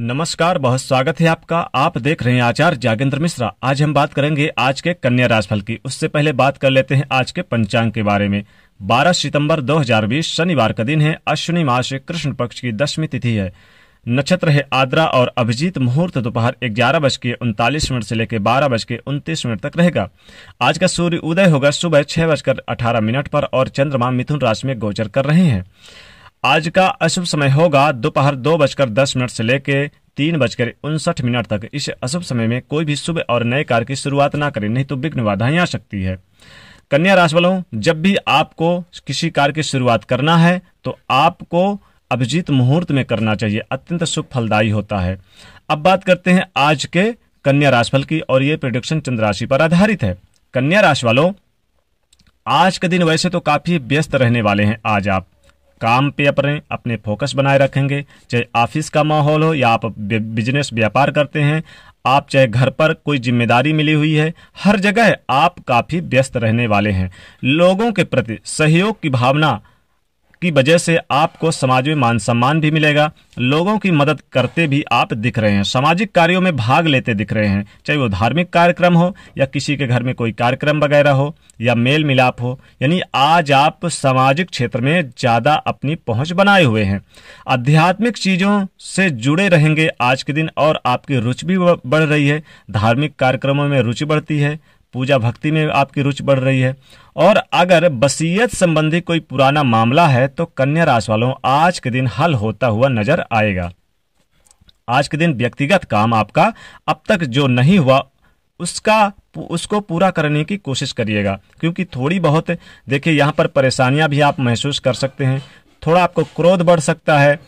नमस्कार बहुत स्वागत है आपका आप देख रहे हैं आचार्य जागेंद्र मिश्रा आज हम बात करेंगे आज के कन्या राशिफल की उससे पहले बात कर लेते हैं आज के पंचांग के बारे में 12 सितंबर 2020 शनिवार का दिन है अश्विनी मास कृष्ण पक्ष की दसवीं तिथि है नक्षत्र है आद्रा और अभिजीत मुहूर्त दोपहर ग्यारह बज के उनतालीस मिनट से लेकर बारह बज के उनतीस मिनट तक रहेगा आज का सूर्य उदय होगा सुबह छह बजकर अठारह मिनट पर और चंद्रमा मिथुन राशि में गोचर कर रहे हैं आज का अशुभ समय होगा दोपहर दो, बजकर दस मिनट से लेकर तीन बजकर उनसठ मिनट तक इस अशुभ समय में कोई भी शुभ और नए कार्य की शुरुआत ना करें नहीं तो विघ्न बाधाएं आ सकती है कन्या राशि वालों जब भी आपको किसी कार्य की शुरुआत करना है तो आपको अभिजीत मुहूर्त में करना चाहिए अत्यंत शुभ फलदायी होता है अब बात करते हैं आज के कन्या राशिफल की और ये प्रोडिक्शन चंद्र राशि पर आधारित है कन्या राशि वालों आज के दिन वैसे तो काफी व्यस्त रहने वाले हैं आज आप काम पे अपने अपने फोकस बनाए रखेंगे चाहे ऑफिस का माहौल हो या आप बिजनेस व्यापार करते हैं आप चाहे घर पर कोई जिम्मेदारी मिली हुई है हर जगह आप काफ़ी व्यस्त रहने वाले हैं लोगों के प्रति सहयोग की भावना की वजह से आपको समाज में मान सम्मान भी मिलेगा लोगों की मदद करते भी आप दिख रहे हैं सामाजिक कार्यों में भाग लेते दिख रहे हैं चाहे वो धार्मिक कार्यक्रम हो या किसी के घर में कोई कार्यक्रम वगैरह हो या मेल मिलाप हो यानी आज आप सामाजिक क्षेत्र में ज़्यादा अपनी पहुंच बनाए हुए हैं आध्यात्मिक चीज़ों से जुड़े रहेंगे आज के दिन और आपकी रुचि भी बढ़ रही है धार्मिक कार्यक्रमों में रुचि बढ़ती है पूजा भक्ति में आपकी रुचि बढ़ रही है और अगर बसीयत संबंधी कोई पुराना मामला है तो कन्या राशि वालों आज के दिन हल होता हुआ नजर आएगा आज के दिन व्यक्तिगत काम आपका अब तक जो नहीं हुआ उसका उसको पूरा करने की कोशिश करिएगा क्योंकि थोड़ी बहुत देखिए यहाँ पर परेशानियाँ भी आप महसूस कर सकते हैं थोड़ा आपको क्रोध बढ़ सकता है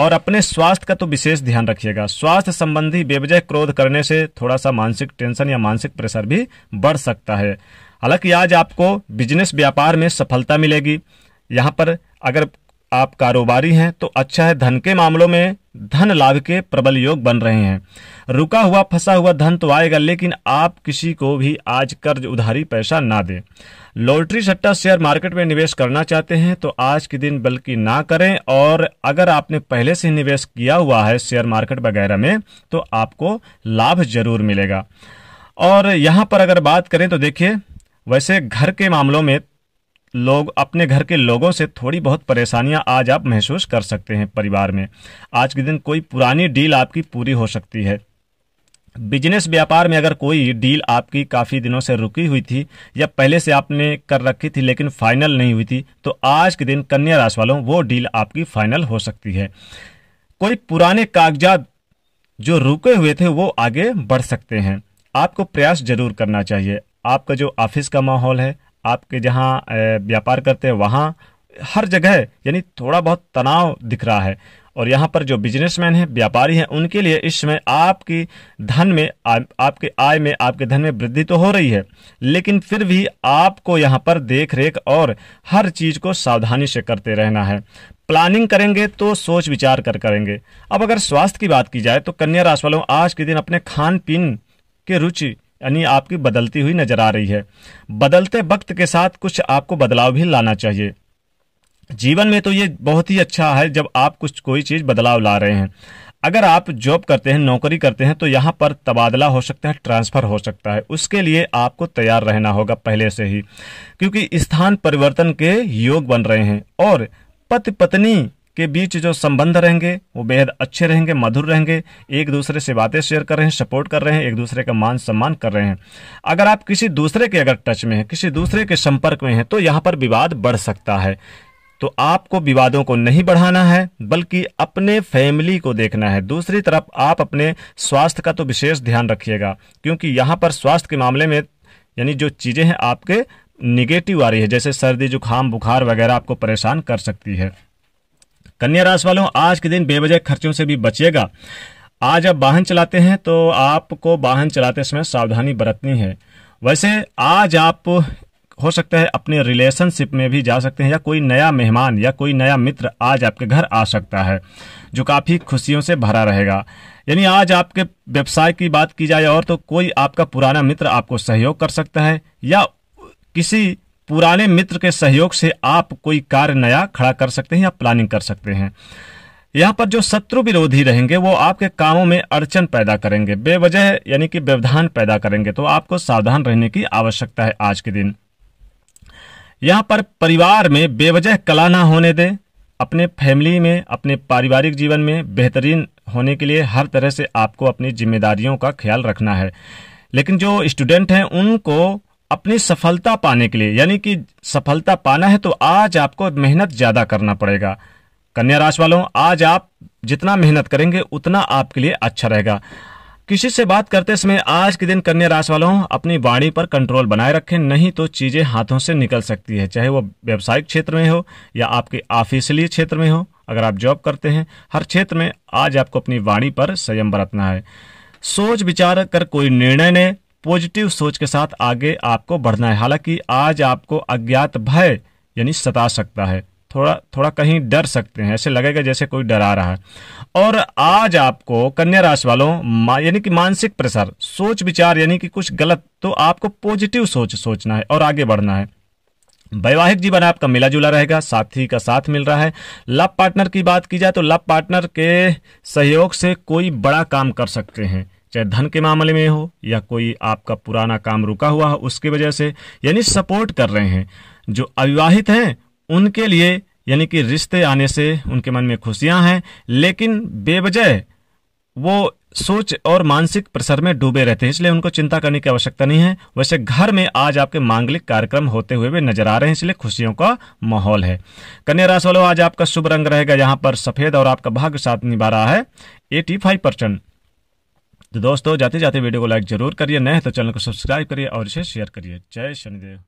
और अपने स्वास्थ्य का तो विशेष ध्यान रखिएगा स्वास्थ्य संबंधी बेवजह क्रोध करने से थोड़ा सा मानसिक टेंशन या मानसिक प्रेशर भी बढ़ सकता है हालांकि आज आपको बिजनेस व्यापार में सफलता मिलेगी यहाँ पर अगर आप कारोबारी हैं तो अच्छा है धन के मामलों में धन लाभ के प्रबल योग बन रहे हैं रुका हुआ फंसा हुआ धन तो आएगा लेकिन आप किसी को भी आज कर्ज उधारी पैसा ना दें लॉटरी सट्टा शेयर मार्केट में निवेश करना चाहते हैं तो आज के दिन बल्कि ना करें और अगर आपने पहले से निवेश किया हुआ है शेयर मार्केट वगैरह में तो आपको लाभ जरूर मिलेगा और यहाँ पर अगर बात करें तो देखिए वैसे घर के मामलों में लोग अपने घर के लोगों से थोड़ी बहुत परेशानियां आज आप महसूस कर सकते हैं परिवार में आज के दिन कोई पुरानी डील आपकी पूरी हो सकती है बिजनेस व्यापार में अगर कोई डील आपकी काफ़ी दिनों से रुकी हुई थी या पहले से आपने कर रखी थी लेकिन फाइनल नहीं हुई थी तो आज के दिन कन्या राशि वालों वो डील आपकी फाइनल हो सकती है कोई पुराने कागजात जो रुके हुए थे वो आगे बढ़ सकते हैं आपको प्रयास जरूर करना चाहिए आपका जो ऑफिस का माहौल है आपके जहाँ व्यापार करते हैं वहाँ हर जगह यानी थोड़ा बहुत तनाव दिख रहा है और यहाँ पर जो बिजनेसमैन हैं व्यापारी हैं उनके लिए इस समय आपकी धन में आ, आपके आय में आपके धन में वृद्धि तो हो रही है लेकिन फिर भी आपको यहाँ पर देख रेख और हर चीज़ को सावधानी से करते रहना है प्लानिंग करेंगे तो सोच विचार कर करेंगे अब अगर स्वास्थ्य की बात की जाए तो कन्या राशि वालों आज के दिन अपने खान पीन के रुचि यानी आपकी बदलती हुई नजर आ रही है बदलते वक्त के साथ कुछ आपको बदलाव भी लाना चाहिए जीवन में तो ये बहुत ही अच्छा है जब आप कुछ कोई चीज़ बदलाव ला रहे हैं अगर आप जॉब करते हैं नौकरी करते हैं तो यहाँ पर तबादला हो सकता है ट्रांसफ़र हो सकता है उसके लिए आपको तैयार रहना होगा पहले से ही क्योंकि स्थान परिवर्तन के योग बन रहे हैं और पति पत्नी के बीच जो संबंध रहेंगे वो बेहद अच्छे रहेंगे मधुर रहेंगे एक दूसरे से बातें शेयर कर रहे हैं सपोर्ट कर रहे हैं एक दूसरे का मान सम्मान कर रहे हैं अगर आप किसी दूसरे के अगर टच में हैं किसी दूसरे के संपर्क में हैं तो यहाँ पर विवाद बढ़ सकता है तो आपको विवादों को नहीं बढ़ाना है बल्कि अपने फैमिली को देखना है दूसरी तरफ आप अपने स्वास्थ्य का तो विशेष ध्यान रखिएगा क्योंकि यहाँ पर स्वास्थ्य के मामले में यानी जो चीज़ें हैं आपके निगेटिव आ रही है जैसे सर्दी जुकाम बुखार वगैरह आपको परेशान कर सकती है कन्या राशि वालों आज के दिन बेवजह खर्चों से भी बचिएगा आज आप वाहन चलाते हैं तो आपको वाहन चलाते समय सावधानी बरतनी है वैसे आज आप हो सकता है अपने रिलेशनशिप में भी जा सकते हैं या कोई नया मेहमान या कोई नया मित्र आज आपके घर आ सकता है जो काफ़ी खुशियों से भरा रहेगा यानी आज आपके व्यवसाय की बात की जाए और तो कोई आपका पुराना मित्र आपको सहयोग कर सकता है या किसी पुराने मित्र के सहयोग से आप कोई कार्य नया खड़ा कर सकते हैं या प्लानिंग कर सकते हैं यहाँ पर जो शत्रु विरोधी रहेंगे वो आपके कामों में अड़चन पैदा करेंगे बेवजह यानी कि व्यवधान पैदा करेंगे तो आपको सावधान रहने की आवश्यकता है आज के दिन यहाँ पर परिवार में बेवजह कला ना होने दें अपने फैमिली में अपने पारिवारिक जीवन में बेहतरीन होने के लिए हर तरह से आपको अपनी जिम्मेदारियों का ख्याल रखना है लेकिन जो स्टूडेंट हैं उनको अपनी सफलता पाने के लिए यानी कि सफलता पाना है तो आज आपको मेहनत ज़्यादा करना पड़ेगा कन्या राशि वालों आज आप जितना मेहनत करेंगे उतना आपके लिए अच्छा रहेगा किसी से बात करते समय आज के दिन कन्या राशि वालों अपनी वाणी पर कंट्रोल बनाए रखें नहीं तो चीज़ें हाथों से निकल सकती है चाहे वो व्यावसायिक क्षेत्र में हो या आपके ऑफिसली क्षेत्र में हो अगर आप जॉब करते हैं हर क्षेत्र में आज आपको अपनी वाणी पर संयम बरतना है सोच विचार कर कोई निर्णय लें पॉजिटिव सोच के साथ आगे आपको बढ़ना है हालांकि आज आपको अज्ञात भय यानी सता सकता है थोड़ा थोड़ा कहीं डर सकते हैं ऐसे लगेगा जैसे कोई डरा रहा है और आज आपको कन्या राशि वालों यानी कि मानसिक प्रसार सोच विचार यानी कि कुछ गलत तो आपको पॉजिटिव सोच सोचना है और आगे बढ़ना है वैवाहिक जीवन आपका मिला जुला रहेगा साथी का साथ मिल रहा है लव पार्टनर की बात की जाए तो लव पार्टनर के सहयोग से कोई बड़ा काम कर सकते हैं चाहे धन के मामले में हो या कोई आपका पुराना काम रुका हुआ हो उसकी वजह से यानी सपोर्ट कर रहे हैं जो अविवाहित हैं उनके लिए यानी कि रिश्ते आने से उनके मन में खुशियां हैं लेकिन बेवजह वो सोच और मानसिक प्रसर में डूबे रहते हैं इसलिए उनको चिंता करने की आवश्यकता नहीं है वैसे घर में आज आपके मांगलिक कार्यक्रम होते हुए भी नजर आ रहे हैं इसलिए खुशियों का माहौल है कन्या राशि वालों आज आपका शुभ रंग रहेगा यहाँ पर सफेद और आपका भाग्य साथ निभा रहा है एटी फाइव परसेंट तो दोस्तों जाते जाते वीडियो को लाइक जरूर करिए नए तो चैनल को सब्सक्राइब करिए और इसे शेयर करिए जय शनिदेव